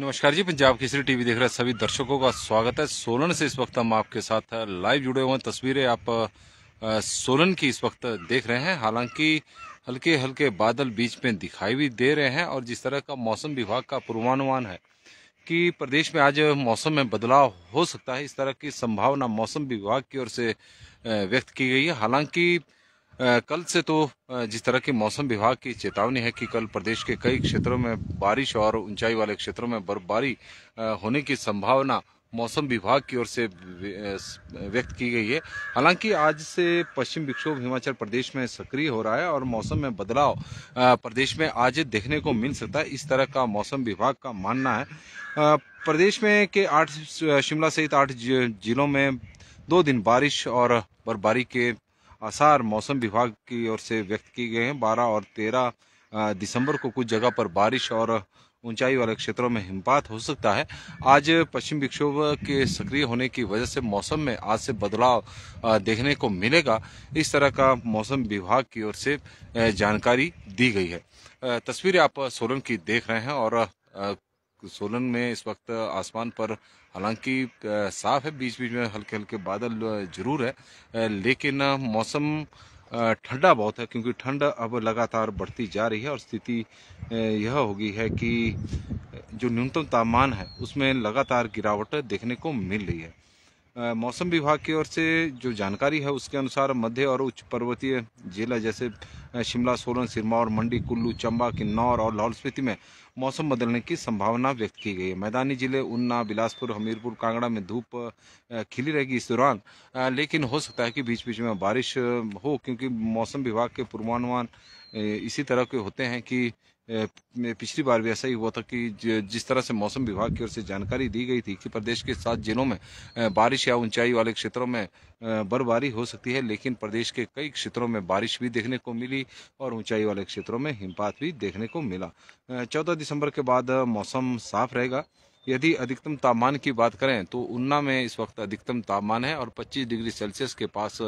नमस्कार जी पंजाब केसरी टीवी देख रहे सभी दर्शकों का स्वागत है सोलन से इस वक्त हम आपके साथ लाइव जुड़े हुए हैं तस्वीरें आप सोलन की इस वक्त देख रहे हैं हालांकि हल्के हल्के बादल बीच में दिखाई भी दे रहे हैं और जिस तरह का मौसम विभाग का पूर्वानुमान है कि प्रदेश में आज मौसम में बदलाव हो सकता है इस तरह की संभावना मौसम विभाग की ओर से व्यक्त की गई है हालांकि कल से तो जिस तरह की मौसम विभाग की चेतावनी है कि कल प्रदेश के कई क्षेत्रों में बारिश और ऊंचाई वाले क्षेत्रों में बर्फबारी होने की संभावना मौसम विभाग की ओर से व्यक्त की गई है हालांकि आज से पश्चिम विक्षोभ हिमाचल प्रदेश में सक्रिय हो रहा है और मौसम में बदलाव प्रदेश में आज देखने को मिल सकता है इस तरह का मौसम विभाग का मानना है प्रदेश में के आठ शिमला सहित आठ जिलों में दो दिन बारिश और बर्फबारी के आसार मौसम विभाग की ओर से व्यक्त किए गए हैं बारह और तेरह दिसंबर को कुछ जगह पर बारिश और ऊंचाई वाले क्षेत्रों में हिमपात हो सकता है आज पश्चिम विक्षोभ के सक्रिय होने की वजह से मौसम में आज से बदलाव देखने को मिलेगा इस तरह का मौसम विभाग की ओर से जानकारी दी गई है तस्वीरें आप सोलन की देख रहे हैं और सोलन में इस वक्त आसमान पर हालांकि साफ है बीच बीच में हल्के हल्के बादल जरूर है लेकिन मौसम ठंडा बहुत है क्योंकि ठंड अब लगातार बढ़ती जा रही है और स्थिति यह हो गई है कि जो न्यूनतम तापमान है उसमें लगातार गिरावट देखने को मिल रही है मौसम विभाग की ओर से जो जानकारी है उसके अनुसार मध्य और उच्च पर्वतीय जिला जैसे शिमला सोलन सिरमौर मंडी कुल्लू चंबा किन्नौर और लाहौल स्पीति में मौसम बदलने की संभावना व्यक्त की गई है मैदानी जिले उन्ना बिलासपुर हमीरपुर कांगड़ा में धूप खिली रहेगी इस दौरान लेकिन हो सकता है कि बीच बीच में बारिश हो क्योंकि मौसम विभाग के पूर्वानुमान इसी तरह के होते हैं कि पिछली बार भी ऐसा ही हुआ था कि जिस तरह से मौसम विभाग की ओर से जानकारी दी गई थी कि प्रदेश के सात जिलों में बारिश या ऊंचाई वाले क्षेत्रों में बर्फबारी हो सकती है लेकिन प्रदेश के कई क्षेत्रों में बारिश भी देखने को मिली और ऊंचाई वाले क्षेत्रों में हिमपात भी देखने को मिला चौदह दिसंबर के बाद मौसम साफ रहेगा यदि अधिकतम तापमान की बात करें तो उन्ना में इस वक्त अधिकतम तापमान है और 25 डिग्री सेल्सियस के पास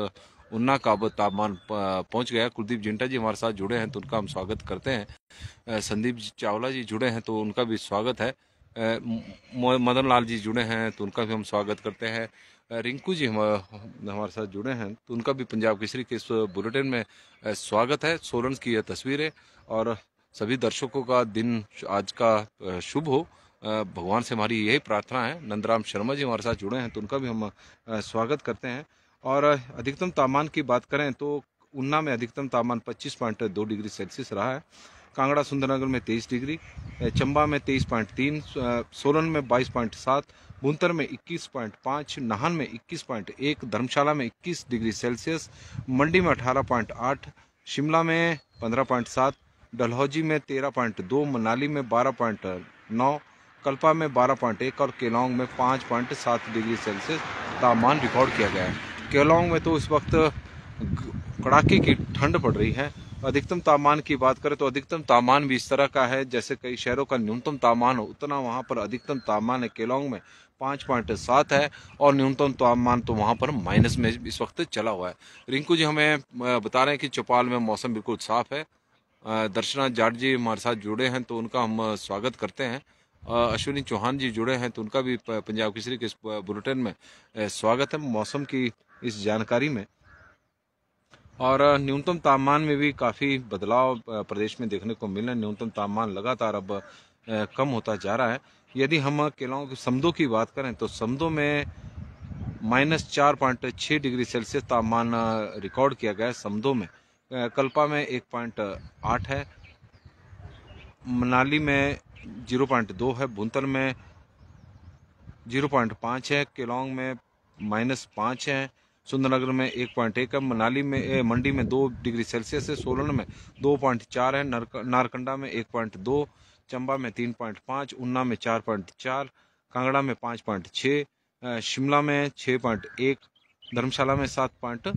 उन्ना का तापमान पहुंच गया कुलदीप जिंटा जी हमारे साथ जुड़े हैं तो उनका हम स्वागत करते हैं संदीप चावला जी जुड़े हैं तो उनका भी स्वागत है मदन लाल जी जुड़े हैं तो उनका भी हम स्वागत करते हैं रिंकू जी हमारे साथ जुड़े हैं तो उनका भी पंजाब केसरी के इस बुलेटिन में स्वागत है सोलन की यह तस्वीरें और सभी दर्शकों का दिन आज का शुभ हो भगवान से हमारी यही प्रार्थना है नंदराम शर्मा जी हमारे साथ जुड़े हैं तो उनका भी हम स्वागत करते हैं और अधिकतम तापमान की बात करें तो उन्ना में अधिकतम तापमान पच्चीस पॉइंट दो डिग्री सेल्सियस रहा है कांगड़ा सुंदरनगर में तेईस डिग्री चंबा में तेईस पॉइंट तीन सोलन में बाईस पॉइंट सात भुंतर में इक्कीस पॉइंट पाँच नाहन में इक्कीस पॉइंट एक धर्मशाला में इक्कीस डिग्री सेल्सियस मंडी में अठारह पॉइंट आठ शिमला में पंद्रह पॉइंट सात डलहौजी में तेरह पॉइंट दो मनाली में बारह पॉइंट नौ कल्पा में बारह पॉइंट एक और केलांग में पाँच पॉइंट सात डिग्री सेल्सियस तापमान रिकॉर्ड किया गया है केलोंग में तो इस वक्त कड़ाके की ठंड पड़ रही है अधिकतम तापमान की बात करें तो अधिकतम तापमान भी इस तरह का है जैसे कई शहरों का न्यूनतम तापमान हो उतना वहाँ पर अधिकतम तापमान है केलोंग में पाँच पॉइंट सात है और न्यूनतम तापमान तो वहाँ पर माइनस में इस वक्त चला हुआ है रिंकू जी हमें बता रहे हैं कि चौपाल में मौसम बिल्कुल साफ है दर्शना जाट जी हमारे साथ जुड़े हैं तो उनका हम स्वागत करते हैं अश्विनी चौहान जी जुड़े हैं तो उनका भी पंजाब केसरी के इस बुलेटिन में स्वागत है मौसम की इस जानकारी में और न्यूनतम तापमान में भी काफ़ी बदलाव प्रदेश में देखने को मिल रहा है न्यूनतम तापमान लगातार अब कम होता जा रहा है यदि हम केलाओं के समदो की बात करें तो समदो में माइनस चार पॉइंट छः डिग्री सेल्सियस तापमान रिकॉर्ड किया गया है समदो में कल्पा में एक पॉइंट आठ है मनाली में जीरो पॉइंट दो है भुंतर में जीरो पॉइंट पाँच है केलोंग में माइनस पाँच है सुंदरनगर में एक पॉइंट एक है मनाली में ए, मंडी में दो डिग्री सेल्सियस है सोलन में दो पॉइंट चार है नारकंडा में एक पॉइंट दो चंबा में तीन पॉइंट पाँच ऊना में चार पॉइंट चार कांगड़ा में पाँच पॉइंट छः शिमला में छः पॉइंट एक धर्मशाला में सात पॉइंट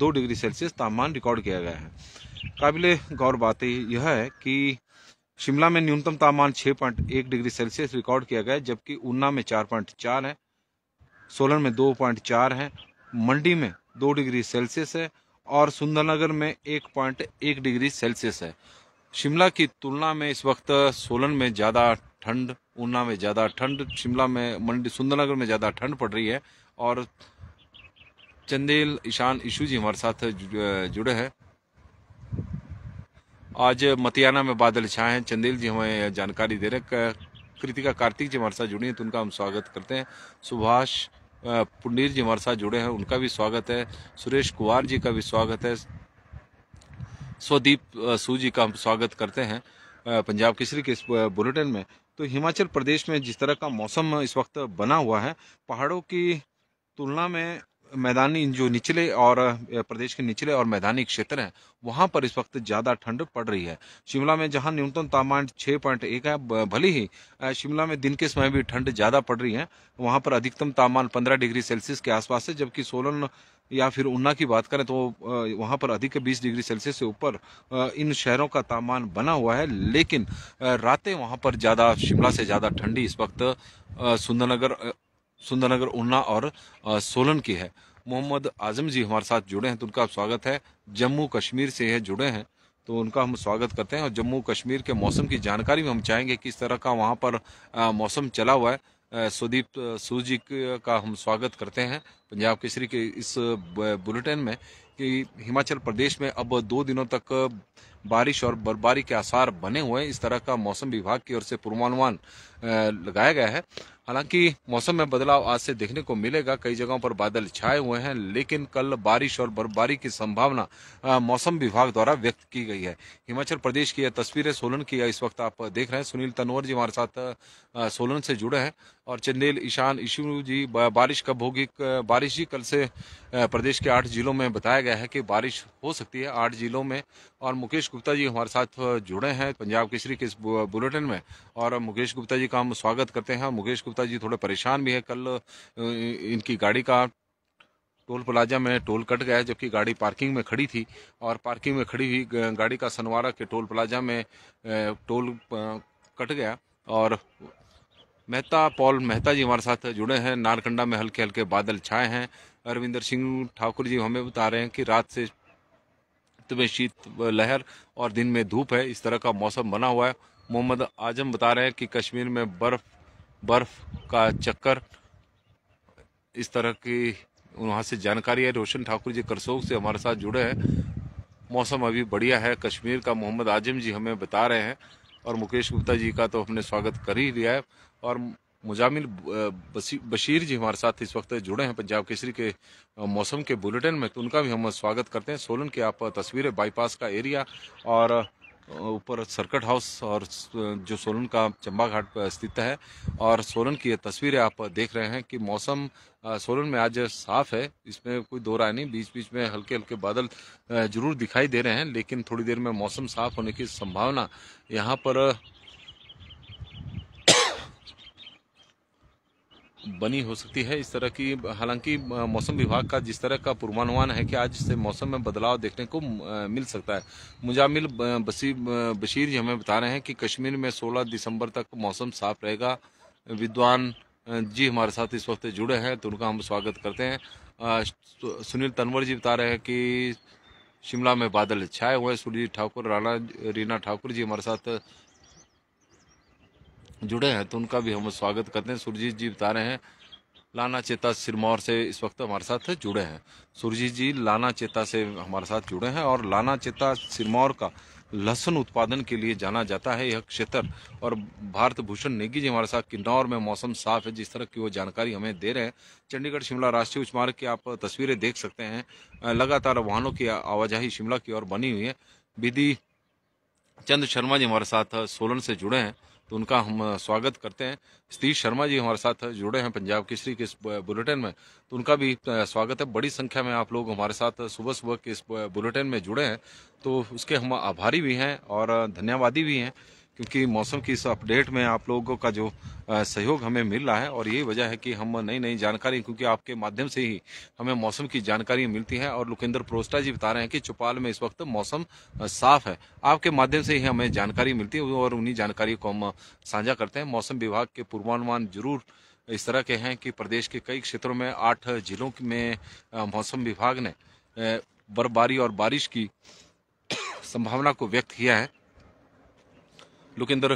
दो डिग्री सेल्सियस तापमान रिकॉर्ड किया गया है काबिल गौर बात यह है कि शिमला में न्यूनतम तापमान छः पॉइंट एक डिग्री सेल्सियस रिकॉर्ड किया गया जबकि ऊना में चार पॉइंट चार है सोलन में दो पॉइंट चार है मंडी में दो डिग्री सेल्सियस है और सुंदरनगर में एक पॉइंट एक डिग्री सेल्सियस है शिमला की तुलना में इस वक्त सोलन में ज़्यादा ठंड ऊना में ज़्यादा ठंड शिमला में मंडी सुंदरनगर में ज़्यादा ठंड पड़ रही है और चंदेल ईशान ईशु जी हमारे साथ जुड़े हैं आज मतियाना में बादल छाए हैं चंदेल जी हमें जानकारी दे रहे हैं कृतिका कार्तिक जी हमारे साथ जुड़ी हैं तो उनका हम स्वागत करते हैं सुभाष पुंडीर जी हमारे साथ जुड़े हैं उनका भी स्वागत है सुरेश कुमार जी का भी स्वागत है स्वदीप सू जी का हम स्वागत करते हैं पंजाब केसरी के इस बुलेटिन में तो हिमाचल प्रदेश में जिस तरह का मौसम इस वक्त बना हुआ है पहाड़ों की तुलना में मैदानी जो निचले और प्रदेश के निचले और मैदानी क्षेत्र हैं वहां पर इस वक्त ज्यादा ठंड पड़ रही है शिमला में जहां न्यूनतम तापमान छह पॉइंट एक है भले ही शिमला में दिन के समय भी ठंड ज्यादा पड़ रही है वहां पर अधिकतम तापमान पंद्रह डिग्री सेल्सियस के आसपास है जबकि सोलन या फिर ऊना की बात करें तो वहां पर अधिक बीस डिग्री सेल्सियस से ऊपर इन शहरों का तापमान बना हुआ है लेकिन रातें वहां पर ज़्यादा शिमला से ज़्यादा ठंडी इस वक्त सुंदरनगर सुंदरनगर उन्ना और सोलन की है मोहम्मद आजम जी हमारे साथ जुड़े हैं तो उनका स्वागत है जम्मू कश्मीर से है जुड़े हैं तो उनका हम स्वागत करते हैं और जम्मू कश्मीर के मौसम की जानकारी भी हम चाहेंगे किस तरह का वहाँ पर मौसम चला हुआ है सुदीप सूजी जी का हम स्वागत करते हैं पंजाब केसरी के इस बुलेटिन में कि हिमाचल प्रदेश में अब दो दिनों तक बारिश और बर्फबारी के आसार बने हुए हैं इस तरह का मौसम विभाग की ओर से पूर्वानुमान लगाया गया है हालांकि मौसम में बदलाव आज से देखने को मिलेगा कई जगहों पर बादल छाए हुए हैं लेकिन कल बारिश और बर्फबारी की संभावना मौसम विभाग द्वारा व्यक्त की गई है हिमाचल प्रदेश की यह तस्वीरें सोलन की इस वक्त आप देख रहे हैं सुनील तनवर जी हमारे साथ सोलन से जुड़े हैं और चंदेल ईशान ईशु जी बारिश कब होगी बारिश जी कल से प्रदेश के आठ जिलों में बताया गया है कि बारिश हो सकती है आठ जिलों में और मुकेश गुप्ता जी हमारे साथ जुड़े हैं पंजाब केसरी के इस बुलेटिन में और मुकेश गुप्ता जी जी का हम स्वागत करते हैं मुकेश गुप्ता जी थोड़े परेशान भी है कल इनकी गाड़ी का टोल प्लाजा में टोल कट गया जबकि गाड़ी पार्किंग में खड़ी थी और पार्किंग में खड़ी हुई गाड़ी का सनवारा के टोल प्लाजा में टोल कट गया और मेहता पॉल मेहता जी हमारे साथ जुड़े हैं नारकंडा में हल्के हल्के बादल छाए हैं अरविंदर सिंह ठाकुर जी हमें बता रहे हैं कि रात से में शीत लहर और दिन में धूप है इस तरह का मौसम बना हुआ है मोहम्मद आजम बता रहे हैं कि कश्मीर में बर्फ बर्फ का चक्कर इस तरह की वहाँ से जानकारी है रोशन ठाकुर जी करसोग से हमारे साथ जुड़े हैं मौसम अभी बढ़िया है कश्मीर का मोहम्मद आजम जी हमें बता रहे हैं और मुकेश गुप्ता जी का तो हमने स्वागत कर ही लिया है और मुजामिल बशीर जी हमारे साथ इस वक्त जुड़े हैं पंजाब केसरी के मौसम के बुलेटिन में तो उनका भी हम स्वागत करते हैं सोलन के आप तस्वीरें बाईपास का एरिया और ऊपर सर्कट हाउस और जो सोलन का चंबा घाट पर स्थित है और सोलन की ये तस्वीरें आप देख रहे हैं कि मौसम सोलन में आज साफ है इसमें कोई दो राय नहीं बीच बीच में हल्के हल्के बादल जरूर दिखाई दे रहे हैं लेकिन थोड़ी देर में मौसम साफ होने की संभावना यहाँ पर बनी हो सकती है इस तरह की हालांकि मौसम विभाग का जिस तरह का पूर्वानुमान है कि आज से मौसम में बदलाव देखने को मिल सकता है मुजामिल बसी बशीर जी हमें बता रहे हैं कि कश्मीर में 16 दिसंबर तक मौसम साफ रहेगा विद्वान जी हमारे साथ इस वक्त जुड़े हैं तो उनका हम स्वागत करते हैं सुनील तनवर जी बता रहे हैं कि शिमला में बादल छाए हुए सुनील ठाकुर राणा रीना ठाकुर जी हमारे साथ जुड़े हैं तो उनका भी हम स्वागत करते हैं सुरजीत जी बता रहे हैं लाना चेता सिरमौर से इस वक्त हमारे साथ जुड़े हैं सुरजीत जी लाना चेता से हमारे साथ जुड़े हैं और लाना चेता सिरमौर का लहसुन उत्पादन के लिए जाना जाता है यह क्षेत्र और भारत भूषण नेगी जी हमारे साथ किन्नौर में मौसम साफ है जिस तरह की वो जानकारी हमें दे रहे हैं चंडीगढ़ शिमला राष्ट्रीय उच्च मार्ग की आप तस्वीरें देख सकते हैं लगातार वाहनों की आवाजाही शिमला की ओर बनी हुई है विधि चंद्र शर्मा जी हमारे साथ सोलन से जुड़े हैं तो उनका हम स्वागत करते हैं सतीश शर्मा जी हमारे साथ जुड़े हैं पंजाब केसरी के इस बुलेटिन में तो उनका भी स्वागत है बड़ी संख्या में आप लोग हमारे साथ सुबह सुबह के इस बुलेटिन में जुड़े हैं तो उसके हम आभारी भी हैं और धन्यवादी भी हैं क्योंकि मौसम की इस अपडेट में आप लोगों का जो सहयोग हमें मिल रहा है और यही वजह है कि हम नई नई जानकारी क्योंकि आपके माध्यम से ही हमें मौसम की जानकारी मिलती है और लुकेंद्र प्रोस्टा जी बता रहे हैं कि चौपाल में इस वक्त मौसम साफ है आपके माध्यम से ही हमें जानकारी मिलती है और उन्हीं जानकारी को हम साझा करते हैं मौसम विभाग के पूर्वानुमान जरूर इस तरह के हैं कि प्रदेश के कई क्षेत्रों में आठ जिलों में मौसम विभाग ने बर्फबारी और बारिश की संभावना को व्यक्त किया है लुकिंदर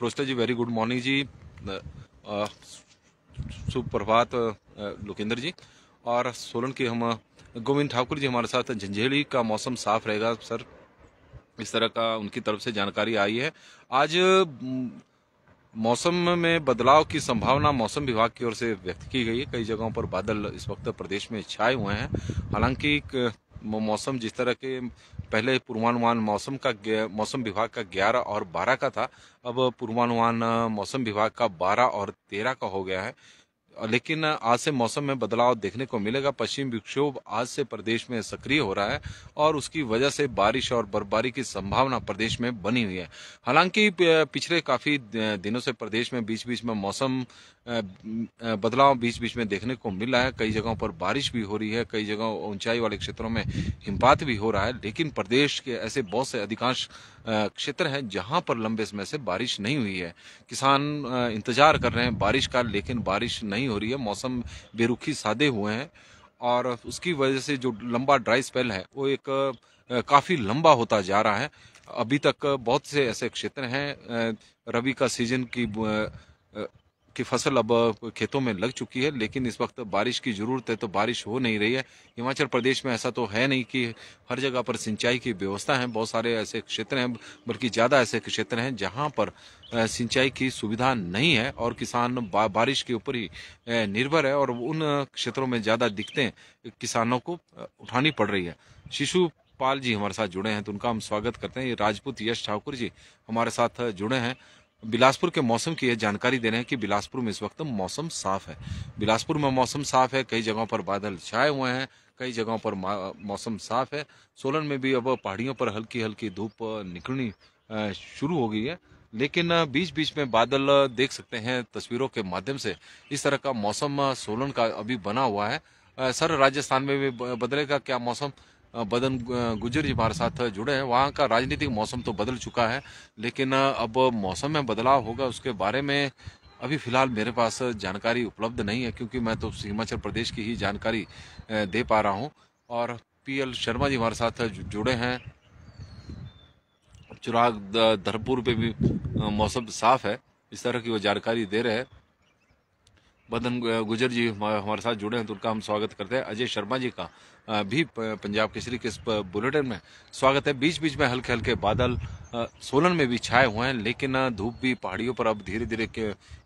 प्रोस्टा ji very good morning ji सुप्रभात लुकिंदर जी और सोलन के हम uh, गोविंद ठाकुर जी हमारे साथ झंझेड़ी का मौसम साफ रहेगा सर इस तरह का उनकी तरफ से जानकारी आई है आज मौसम में बदलाव की संभावना मौसम विभाग की ओर से व्यक्त की गई है कई जगहों पर बादल इस वक्त प्रदेश में छाए हुए हैं हालांकि मौसम जिस तरह के पहले पूर्वानुमान मौसम का मौसम विभाग का ग्यारह और बारह का था अब पूर्वानुमान मौसम विभाग का बारह और तेरह का हो गया है लेकिन आज से मौसम में बदलाव देखने को मिलेगा पश्चिम विक्षोभ आज से प्रदेश में सक्रिय हो रहा है और उसकी वजह से बारिश और बर्फबारी की संभावना प्रदेश में बनी हुई है हालांकि पिछले काफी दिनों से प्रदेश में बीच बीच में मौसम बदलाव बीच बीच में देखने को मिल रहा है कई जगहों पर बारिश भी हो रही है कई जगह ऊंचाई वाले क्षेत्रों में हिमपात भी हो रहा है लेकिन प्रदेश के ऐसे बहुत से अधिकांश क्षेत्र है जहाँ पर लंबे समय से बारिश नहीं हुई है किसान इंतजार कर रहे हैं बारिश का लेकिन बारिश नहीं हो रही है मौसम बेरुखी सादे हुए हैं और उसकी वजह से जो लंबा ड्राई स्पेल है वो एक काफ़ी लंबा होता जा रहा है अभी तक बहुत से ऐसे क्षेत्र हैं रबी का सीजन की की फसल अब खेतों में लग चुकी है लेकिन इस वक्त बारिश की ज़रूरत है तो बारिश हो नहीं रही है हिमाचल प्रदेश में ऐसा तो है नहीं कि हर जगह पर सिंचाई की व्यवस्था है बहुत सारे ऐसे क्षेत्र हैं बल्कि ज़्यादा ऐसे क्षेत्र हैं जहाँ पर सिंचाई की सुविधा नहीं है और किसान बा, बारिश के ऊपर ही निर्भर है और उन क्षेत्रों में ज़्यादा दिक्कतें किसानों को उठानी पड़ रही है शिशु पाल जी हमारे साथ जुड़े हैं तो उनका हम स्वागत करते हैं ये राजपूत यश ठाकुर जी हमारे साथ जुड़े हैं बिलासपुर के मौसम की यह जानकारी दे रहे हैं कि बिलासपुर में इस वक्त मौसम साफ है बिलासपुर में मौसम साफ है कई जगहों पर बादल छाए हुए हैं कई जगहों पर मौसम साफ है सोलन में भी अब पहाड़ियों पर हल्की हल्की धूप निकलनी शुरू हो गई है लेकिन बीच बीच में बादल देख सकते हैं तस्वीरों के माध्यम से इस तरह का मौसम सोलन का अभी बना हुआ है सर राजस्थान में भी बदलेगा क्या मौसम बदन गुजर जी हमारे साथ जुड़े हैं वहाँ का राजनीतिक मौसम तो बदल चुका है लेकिन अब मौसम में बदलाव होगा उसके बारे में अभी फिलहाल मेरे पास जानकारी उपलब्ध नहीं है क्योंकि मैं तो हिमाचल प्रदेश की ही जानकारी दे पा रहा हूँ और पीएल शर्मा जी हमारे साथ जुड़े हैं चुराग धरपुर पे भी मौसम साफ है इस तरह की वो जानकारी दे रहे हैं बदन गुजर जी हमारे साथ जुड़े हैं तो उनका हम स्वागत करते हैं अजय शर्मा जी का भी पंजाब केसरी के इस बुलेटिन में स्वागत है बीच बीच में हल्के हल्के बादल सोलन में भी छाए हुए हैं लेकिन धूप भी पहाड़ियों पर अब धीरे धीरे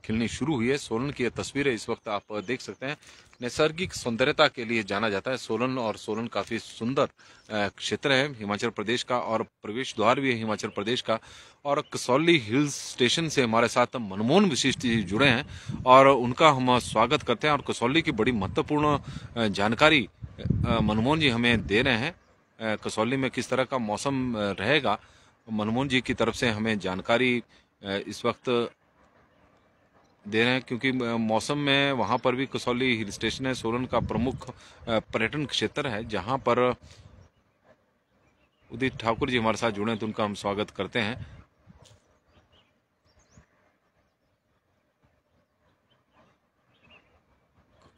खिलनी शुरू हुई है सोलन की तस्वीरें इस वक्त आप देख सकते हैं नैसर्गिक सौंदर्यता के लिए जाना जाता है सोलन और सोलन काफी सुंदर क्षेत्र है हिमाचल प्रदेश का और प्रवेश द्वार भी है हिमाचल प्रदेश का और कसौली हिल्स स्टेशन से हमारे साथ मनमोहन विशिष्ट जी जुड़े हैं और उनका हम स्वागत करते हैं और कसौली की बड़ी महत्वपूर्ण जानकारी मनमोहन जी हमें दे रहे हैं कसौली में किस तरह का मौसम रहेगा मनमोहन जी की तरफ से हमें जानकारी इस वक्त दे रहे हैं क्योंकि मौसम में वहां पर भी कसौली हिल स्टेशन है सोलन का प्रमुख पर्यटन क्षेत्र है जहां पर उदित ठाकुर जी हमारे साथ जुड़े हैं तो उनका हम स्वागत करते हैं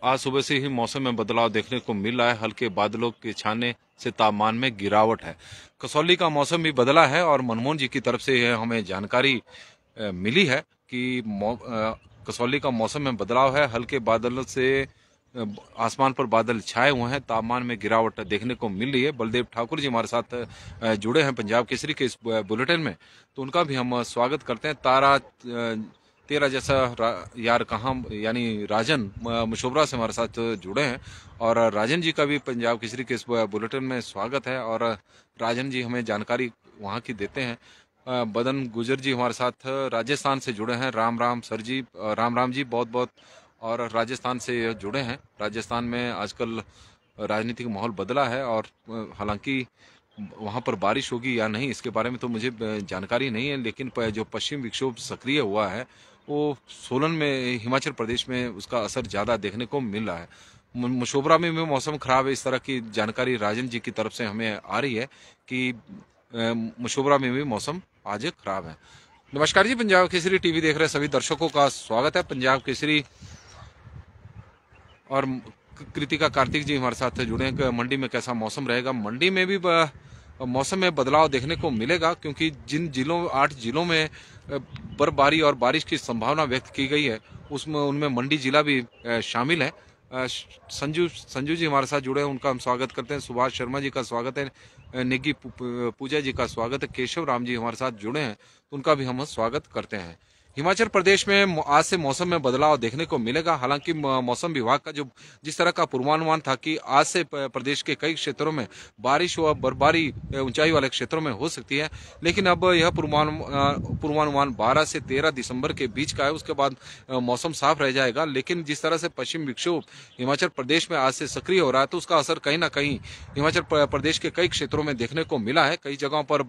आज सुबह से ही मौसम में बदलाव देखने को मिल रहा है हल्के बादलों के छाने से तापमान में गिरावट है कसौली का मौसम भी बदला है और मनमोहन जी की तरफ से यह हमें जानकारी मिली है कि कसौली का मौसम में बदलाव है हल्के बादलों से आसमान पर बादल छाए हुए हैं तापमान में गिरावट देखने को मिल रही है बलदेव ठाकुर जी हमारे साथ जुड़े हैं पंजाब केसरी के इस बुलेटिन में तो उनका भी हम स्वागत करते हैं तारा तेरा जैसा यार कहाँ यानी राजन मशोबरा से हमारे साथ जुड़े हैं और राजन जी का भी पंजाब केसरी के इस बुलेटिन में स्वागत है और राजन जी हमें जानकारी वहाँ की देते हैं बदन गुजर जी हमारे साथ राजस्थान से जुड़े हैं राम राम सर जी राम राम जी बहुत बहुत और राजस्थान से जुड़े हैं राजस्थान में आजकल राजनीतिक माहौल बदला है और हालांकि वहां पर बारिश होगी या नहीं इसके बारे में तो मुझे जानकारी नहीं है लेकिन जो पश्चिम विक्षोभ सक्रिय हुआ है वो सोलन में हिमाचल प्रदेश में उसका असर ज़्यादा देखने को मिल रहा है मशोबरा में भी मौसम ख़राब है इस तरह की जानकारी राजन जी की तरफ से हमें आ रही है कि मशोबरा में भी मौसम आज ख़राब है नमस्कार जी पंजाब केसरी टीवी देख रहे सभी दर्शकों का स्वागत है पंजाब केसरी और कृतिका कार्तिक जी हमारे साथ जुड़े हैं मंडी में कैसा मौसम रहेगा मंडी में भी मौसम में बदलाव देखने को मिलेगा क्योंकि जिन जिलों आठ जिलों में बर्फबारी और बारिश की संभावना व्यक्त की गई है उसमें उनमें मंडी जिला भी शामिल है संजू संजू जी हमारे साथ जुड़े हैं उनका हम स्वागत करते हैं सुभाष शर्मा जी का स्वागत है निगी पूजा जी का स्वागत है केशव राम जी हमारे साथ जुड़े हैं तो उनका भी हम स्वागत करते हैं हिमाचल प्रदेश में आज से मौसम में बदलाव देखने को मिलेगा हालांकि मौसम विभाग का जो जिस तरह का पूर्वानुमान था कि आज से प्रदेश के कई क्षेत्रों में बारिश व बर्फबारी ऊंचाई वाले क्षेत्रों में हो सकती है लेकिन अब यह पूर्वानुमान बारह से तेरह दिसंबर के बीच का है उसके बाद मौसम साफ रह जाएगा लेकिन जिस तरह से पश्चिम विक्षोभ हिमाचल प्रदेश में आज से सक्रिय हो रहा है तो उसका असर कहीं ना कहीं हिमाचल प्रदेश के कई क्षेत्रों में देखने को मिला है कई जगहों पर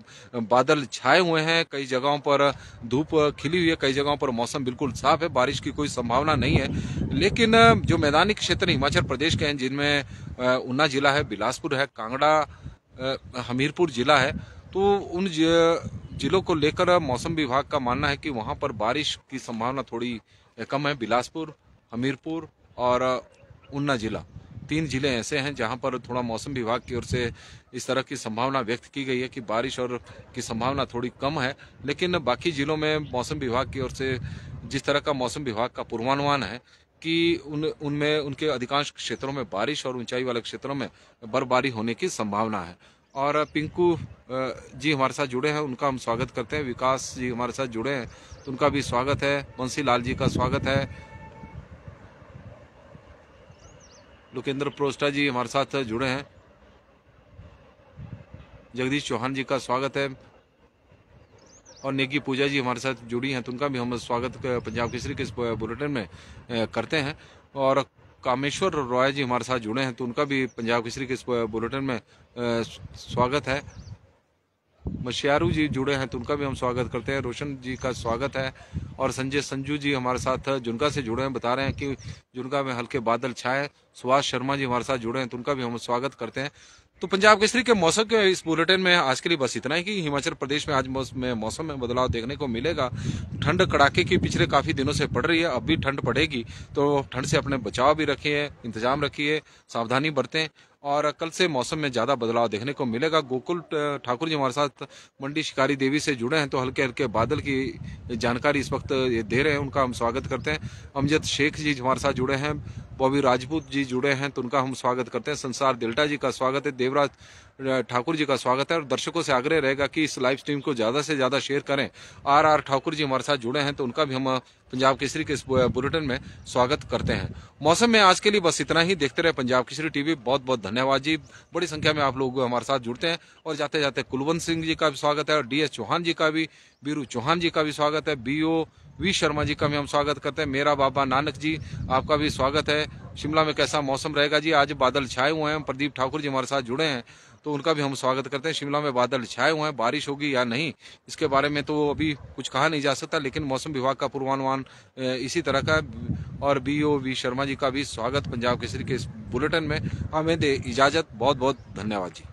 बादल छाए हुए हैं कई जगहों पर धूप खिली हुई है कई जगहों पर मौसम बिल्कुल साफ है बारिश की कोई संभावना नहीं है लेकिन जो मैदानी क्षेत्र हिमाचल प्रदेश के हैं जिनमें ऊना जिला है बिलासपुर है कांगड़ा हमीरपुर जिला है तो उन जिलों को लेकर मौसम विभाग का मानना है कि वहाँ पर बारिश की संभावना थोड़ी कम है बिलासपुर हमीरपुर और ऊना जिला तीन जिले ऐसे हैं जहां पर थोड़ा मौसम विभाग की ओर से इस तरह की संभावना व्यक्त की गई है कि बारिश और की संभावना थोड़ी कम है लेकिन बाकी जिलों में मौसम विभाग की ओर से जिस तरह का मौसम विभाग का पूर्वानुमान है कि उन उनमें उनके अधिकांश क्षेत्रों में बारिश और ऊंचाई वाले क्षेत्रों में बर्फबारी होने की संभावना है और पिंकू जी हमारे साथ जुड़े हैं उनका हम स्वागत करते हैं विकास जी हमारे साथ जुड़े हैं तो उनका भी स्वागत है बंसी लाल जी का स्वागत है लुकेंद्र प्रोस्टा जी हमारे साथ जुड़े हैं जगदीश चौहान जी का स्वागत है और नेगी पूजा जी हमारे साथ जुड़ी हैं तो उनका भी हम स्वागत पंजाब केसरी के इस बुलेटिन में करते हैं और कामेश्वर रॉय जी हमारे साथ जुड़े हैं तो उनका भी पंजाब केसरी के इस बुलेटिन में स्वागत है मशियारू जी जुड़े हैं तो उनका भी हम स्वागत करते हैं रोशन जी का स्वागत है और संजय संजू जी हमारे साथ जुनका से जुड़े हैं बता रहे हैं कि जुनका में हल्के बादल छाए सुभाष शर्मा जी हमारे साथ जुड़े हैं तो उनका भी हम स्वागत करते हैं तो पंजाब केसरी के मौसम के इस बुलेटिन में आज के लिए बस इतना है कि हिमाचल प्रदेश में आज में मौसम में बदलाव देखने को मिलेगा ठंड कड़ाके की पिछले काफी दिनों से पड़ रही है अब भी ठंड पड़ेगी तो ठंड से अपने बचाव भी रखिए इंतजाम रखिए सावधानी बरतें और कल से मौसम में ज़्यादा बदलाव देखने को मिलेगा गोकुल ठाकुर जी हमारे साथ मंडी शिकारी देवी से जुड़े हैं तो हल्के हल्के बादल की जानकारी इस वक्त दे रहे हैं उनका हम स्वागत करते हैं अमजद शेख जी हमारे साथ जुड़े हैं बॉबी राजपूत जी जुड़े हैं तो उनका हम स्वागत करते हैं संसार दिल्टा जी का स्वागत है देवराज ठाकुर जी का स्वागत है और दर्शकों से आग्रह रहेगा कि इस लाइव स्ट्रीम को ज़्यादा से ज़्यादा शेयर करें आर आर ठाकुर जी हमारे साथ जुड़े हैं तो उनका भी हम पंजाब केसरी के इस बुलेटिन में स्वागत करते हैं मौसम में आज के लिए बस इतना ही देखते रहे पंजाब केसरी टीवी बहुत बहुत धन्यवाद जी बड़ी संख्या में आप लोग हमारे साथ जुड़ते हैं और जाते जाते कुलवंत सिंह जी का भी स्वागत है और डी एस चौहान जी का भी बीरू चौहान जी का भी स्वागत है B O V Sharma ji का भी हम स्वागत करते हैं मेरा बाबा नानक जी आपका भी स्वागत है शिमला में कैसा मौसम रहेगा जी आज बादल छाए हुए हैं प्रदीप ठाकुर जी हमारे साथ जुड़े हैं तो उनका भी हम स्वागत करते हैं शिमला में बादल छाए हुए हैं बारिश होगी या नहीं इसके बारे में तो अभी कुछ कहा नहीं जा सकता लेकिन मौसम विभाग का पूर्वानुमान इसी तरह का और B O V Sharma ji का भी स्वागत पंजाब केसरी के इस बुलेटिन में हमें दे इजाज़त बहुत बहुत धन्यवाद जी